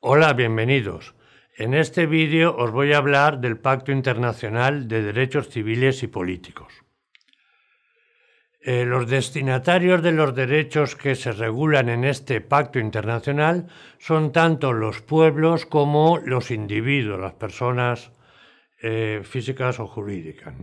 Hola, bienvenidos. En este vídeo os voy a hablar del Pacto Internacional de Derechos Civiles y Políticos. Eh, los destinatarios de los derechos que se regulan en este Pacto Internacional son tanto los pueblos como los individuos, las personas eh, físicas o jurídicas.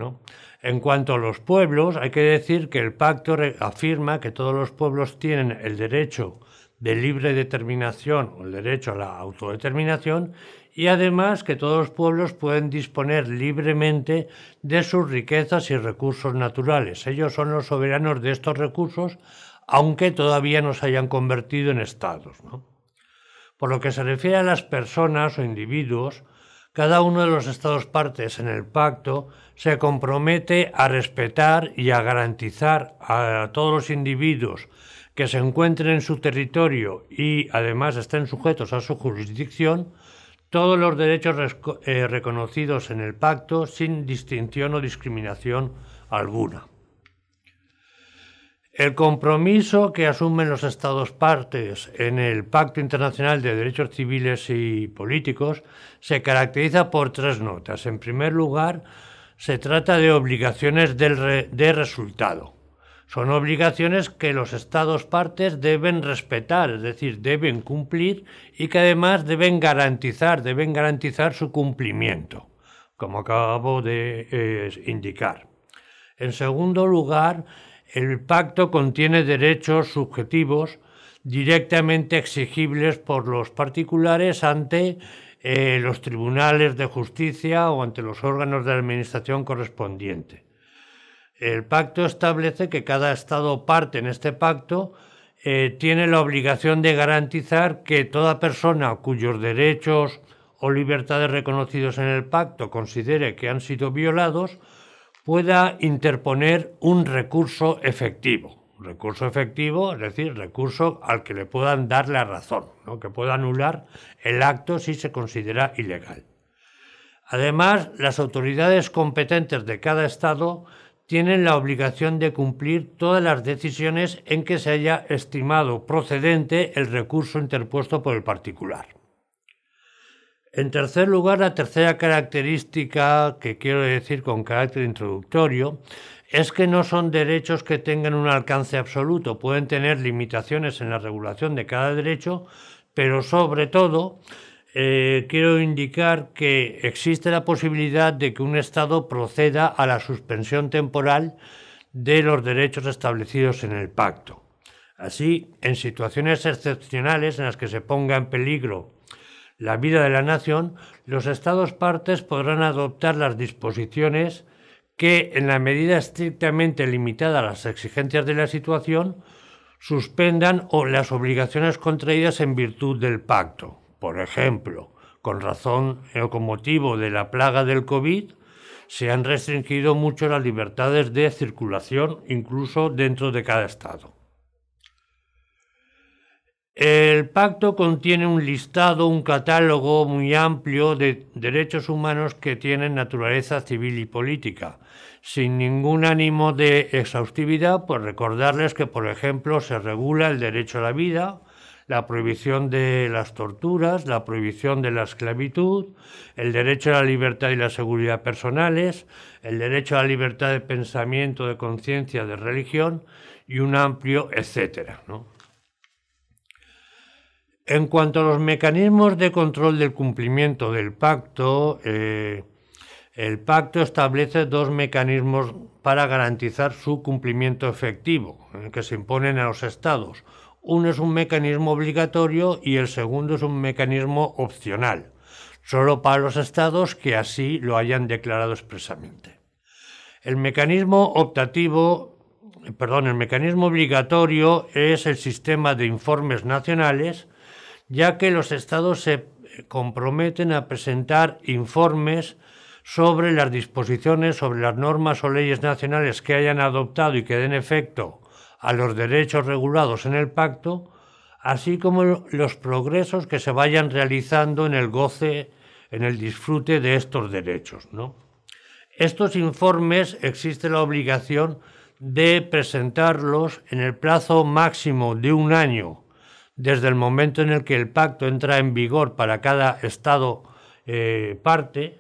En cuanto a los pueblos, hay que decir que el pacto afirma que todos los pueblos tienen el derecho de libre determinación o el derecho a la autodeterminación y además que todos los pueblos pueden disponer libremente de sus riquezas y recursos naturales. Ellos son los soberanos de estos recursos, aunque todavía no se hayan convertido en estados. Por lo que se refiere a las personas o individuos, cada uno de los estados partes en el pacto se compromete a respetar y a garantizar a todos los individuos que se encuentren en su territorio y además estén sujetos a su jurisdicción todos los derechos eh, reconocidos en el pacto sin distinción o discriminación alguna. El compromiso que asumen los Estados partes en el Pacto Internacional de Derechos Civiles y Políticos se caracteriza por tres notas. En primer lugar, se trata de obligaciones de resultado. Son obligaciones que los Estados partes deben respetar, es decir, deben cumplir y que además deben garantizar, deben garantizar su cumplimiento, como acabo de eh, indicar. En segundo lugar, el pacto contiene derechos subjetivos directamente exigibles por los particulares ante eh, los tribunales de justicia o ante los órganos de administración correspondientes. El pacto establece que cada Estado parte en este pacto eh, tiene la obligación de garantizar que toda persona cuyos derechos o libertades reconocidos en el pacto considere que han sido violados pueda interponer un recurso efectivo. Recurso efectivo, es decir, recurso al que le puedan dar la razón, que pueda anular el acto si se considera ilegal. Además, las autoridades competentes de cada Estado tienen la obligación de cumplir todas las decisiones en que se haya estimado procedente el recurso interpuesto por el particular. En tercer lugar, la tercera característica que quiero decir con carácter introductorio es que no son derechos que tengan un alcance absoluto, pueden tener limitaciones en la regulación de cada derecho, pero sobre todo eh, quiero indicar que existe la posibilidad de que un Estado proceda a la suspensión temporal de los derechos establecidos en el pacto. Así, en situaciones excepcionales en las que se ponga en peligro la vida de la nación, los Estados partes podrán adoptar las disposiciones que, en la medida estrictamente limitada a las exigencias de la situación, suspendan o las obligaciones contraídas en virtud del pacto. Por ejemplo, con razón o con motivo de la plaga del COVID, se han restringido mucho las libertades de circulación, incluso dentro de cada Estado. El pacto contiene un listado, un catálogo muy amplio de derechos humanos que tienen naturaleza civil y política, sin ningún ánimo de exhaustividad, pues recordarles que, por ejemplo, se regula el derecho a la vida, la prohibición de las torturas, la prohibición de la esclavitud, el derecho a la libertad y la seguridad personales, el derecho a la libertad de pensamiento, de conciencia, de religión y un amplio etcétera. En cuanto a los mecanismos de control del cumplimiento del pacto, eh, el pacto establece dos mecanismos para garantizar su cumplimiento efectivo, eh, que se imponen a los estados. Uno es un mecanismo obligatorio y el segundo es un mecanismo opcional, solo para los estados que así lo hayan declarado expresamente. El mecanismo optativo, el mecanismo obligatorio es el sistema de informes nacionales, ya que los estados se comprometen a presentar informes sobre las disposiciones, sobre las normas o leyes nacionales que hayan adoptado y que den efecto a los derechos regulados en el pacto, así como los progresos que se vayan realizando en el goce, en el disfrute de estos derechos. Estos informes existe la obligación de presentarlos en el plazo máximo de un año, desde el momento en el que el pacto entra en vigor para cada Estado eh, parte,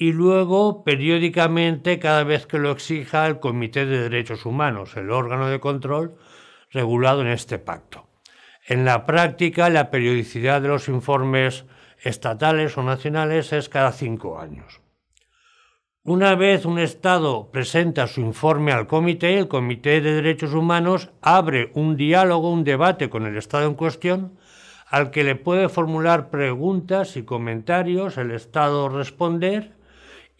y luego periódicamente, cada vez que lo exija, el Comité de Derechos Humanos, el órgano de control regulado en este pacto. En la práctica, la periodicidad de los informes estatales o nacionales es cada cinco años. Una vez un Estado presenta su informe al comité, el Comité de Derechos Humanos abre un diálogo, un debate con el Estado en cuestión, al que le puede formular preguntas y comentarios, el Estado responder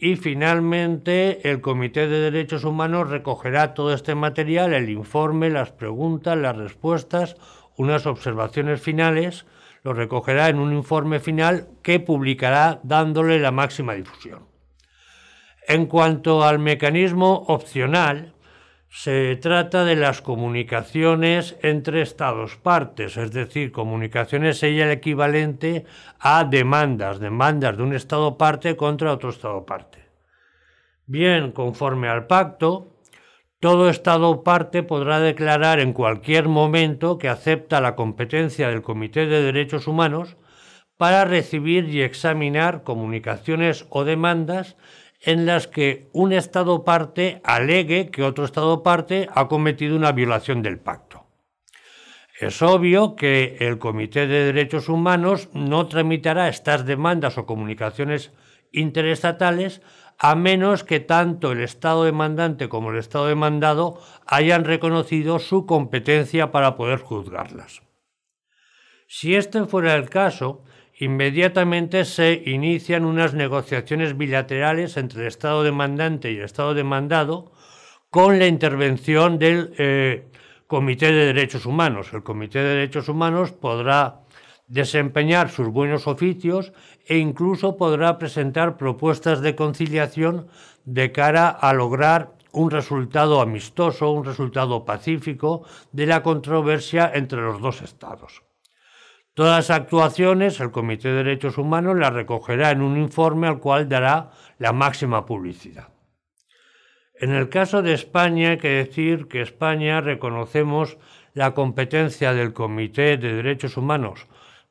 y finalmente el Comité de Derechos Humanos recogerá todo este material, el informe, las preguntas, las respuestas, unas observaciones finales, lo recogerá en un informe final que publicará dándole la máxima difusión. En cuanto al mecanismo opcional, se trata de las comunicaciones entre Estados partes, es decir, comunicaciones y el equivalente a demandas, demandas de un Estado parte contra otro Estado parte. Bien, conforme al pacto, todo Estado parte podrá declarar en cualquier momento que acepta la competencia del Comité de Derechos Humanos para recibir y examinar comunicaciones o demandas en las que un Estado parte alegue que otro Estado parte ha cometido una violación del pacto. Es obvio que el Comité de Derechos Humanos no tramitará estas demandas o comunicaciones interestatales a menos que tanto el Estado demandante como el Estado demandado hayan reconocido su competencia para poder juzgarlas. Si este fuera el caso, Inmediatamente se inician unas negociaciones bilaterales entre el Estado demandante y el Estado demandado con la intervención del eh, Comité de Derechos Humanos. El Comité de Derechos Humanos podrá desempeñar sus buenos oficios e incluso podrá presentar propuestas de conciliación de cara a lograr un resultado amistoso, un resultado pacífico de la controversia entre los dos estados. Todas las actuaciones el Comité de Derechos Humanos las recogerá en un informe al cual dará la máxima publicidad. En el caso de España hay que decir que España reconocemos la competencia del Comité de Derechos Humanos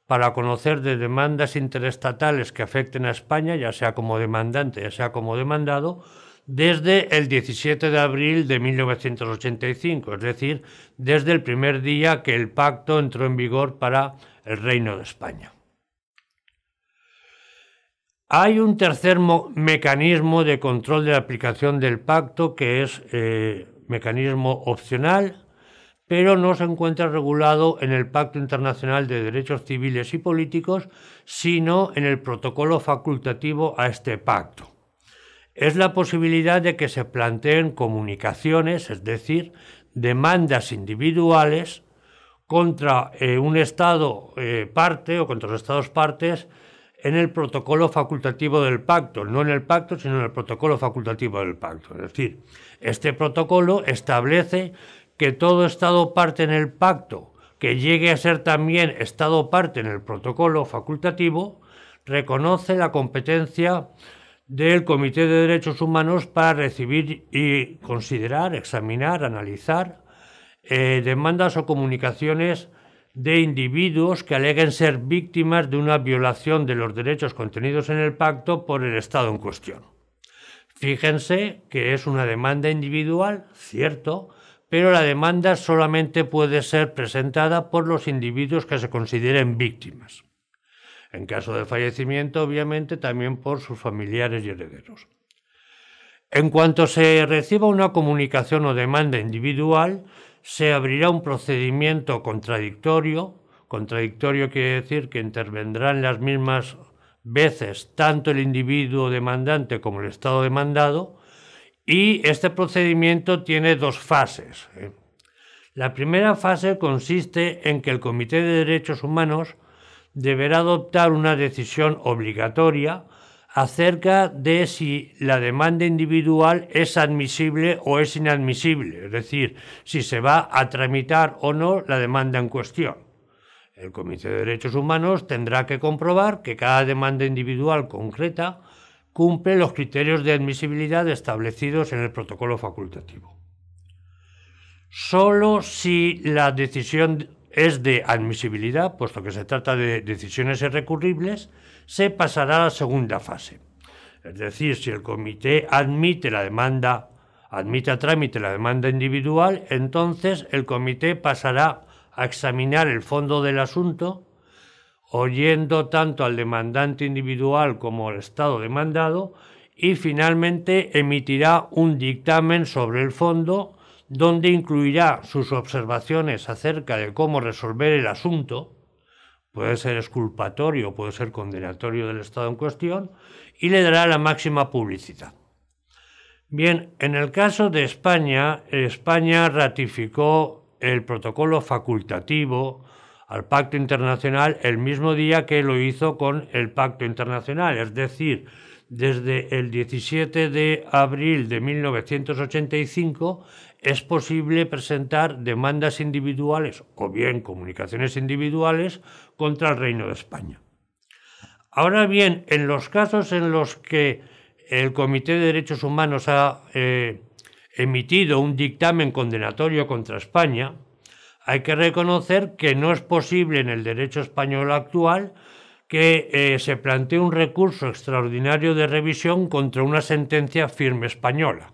para conocer de demandas interestatales que afecten a España, ya sea como demandante, ya sea como demandado, desde el 17 de abril de 1985, es decir, desde el primer día que el pacto entró en vigor para el Reino de España. Hay un tercer mecanismo de control de la aplicación del pacto que es eh, mecanismo opcional, pero no se encuentra regulado en el Pacto Internacional de Derechos Civiles y Políticos, sino en el protocolo facultativo a este pacto. Es la posibilidad de que se planteen comunicaciones, es decir, demandas individuales contra eh, un Estado eh, parte o contra los Estados partes en el protocolo facultativo del pacto, no en el pacto, sino en el protocolo facultativo del pacto. Es decir, este protocolo establece que todo Estado parte en el pacto, que llegue a ser también Estado parte en el protocolo facultativo, reconoce la competencia del Comité de Derechos Humanos para recibir y considerar, examinar, analizar, eh, demandas o comunicaciones de individuos que aleguen ser víctimas de una violación de los derechos contenidos en el pacto por el Estado en cuestión. Fíjense que es una demanda individual, cierto, pero la demanda solamente puede ser presentada por los individuos que se consideren víctimas. En caso de fallecimiento, obviamente, también por sus familiares y herederos. En cuanto se reciba una comunicación o demanda individual, se abrirá un procedimiento contradictorio, contradictorio quiere decir que intervendrán las mismas veces tanto el individuo demandante como el Estado demandado, y este procedimiento tiene dos fases. ¿eh? La primera fase consiste en que el Comité de Derechos Humanos deberá adoptar una decisión obligatoria acerca de si la demanda individual es admisible o es inadmisible, es decir, si se va a tramitar o no la demanda en cuestión. El Comité de Derechos Humanos tendrá que comprobar que cada demanda individual concreta cumple los criterios de admisibilidad establecidos en el protocolo facultativo. Solo si la decisión es de admisibilidad, puesto que se trata de decisiones irrecurribles, se pasará a la segunda fase. Es decir, si el comité admite la demanda, admite a trámite la demanda individual, entonces el comité pasará a examinar el fondo del asunto, oyendo tanto al demandante individual como al Estado demandado, y finalmente emitirá un dictamen sobre el fondo donde incluirá sus observaciones acerca de cómo resolver el asunto, puede ser exculpatorio, puede ser condenatorio del Estado en cuestión, y le dará la máxima publicidad. Bien, en el caso de España, España ratificó el protocolo facultativo al Pacto Internacional el mismo día que lo hizo con el Pacto Internacional, es decir, desde el 17 de abril de 1985 es posible presentar demandas individuales o bien comunicaciones individuales contra el Reino de España. Ahora bien, en los casos en los que el Comité de Derechos Humanos ha eh, emitido un dictamen condenatorio contra España, hay que reconocer que no es posible en el derecho español actual que eh, se plantee un recurso extraordinario de revisión contra una sentencia firme española.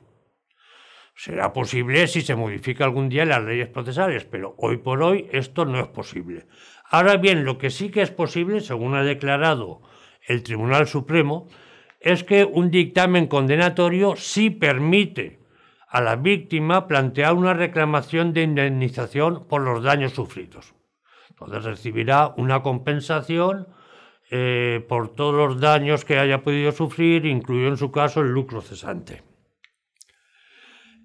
Será posible si se modifica algún día las leyes procesales, pero hoy por hoy esto no es posible. Ahora bien, lo que sí que es posible, según ha declarado el Tribunal Supremo, es que un dictamen condenatorio sí permite a la víctima plantear una reclamación de indemnización por los daños sufridos. Entonces recibirá una compensación eh, por todos los daños que haya podido sufrir, incluido en su caso el lucro cesante.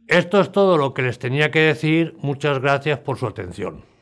Esto es todo lo que les tenía que decir. Muchas gracias por su atención.